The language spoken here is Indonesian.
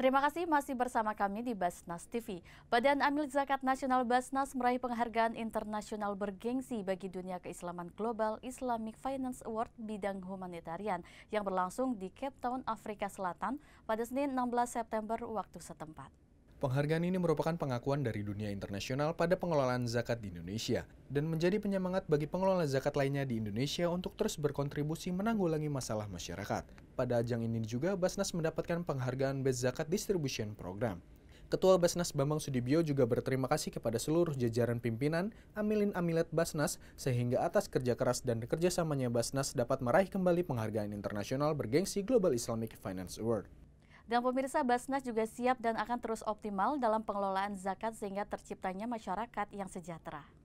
Terima kasih masih bersama kami di Basnas TV. Badan Amil Zakat Nasional Basnas meraih penghargaan internasional bergengsi bagi dunia keislaman global Islamic Finance Award bidang humanitarian yang berlangsung di Cape Town, Afrika Selatan pada Senin 16 September waktu setempat. Penghargaan ini merupakan pengakuan dari dunia internasional pada pengelolaan zakat di Indonesia dan menjadi penyemangat bagi pengelola zakat lainnya di Indonesia untuk terus berkontribusi menanggulangi masalah masyarakat. Pada ajang ini juga Basnas mendapatkan penghargaan Best Zakat Distribution Program. Ketua Basnas Bambang Sudibyo juga berterima kasih kepada seluruh jajaran pimpinan Amilin Amilet Basnas sehingga atas kerja keras dan kerjasamanya Basnas dapat meraih kembali penghargaan internasional bergengsi Global Islamic Finance Award. Dan pemirsa Basnas juga siap dan akan terus optimal dalam pengelolaan zakat sehingga terciptanya masyarakat yang sejahtera.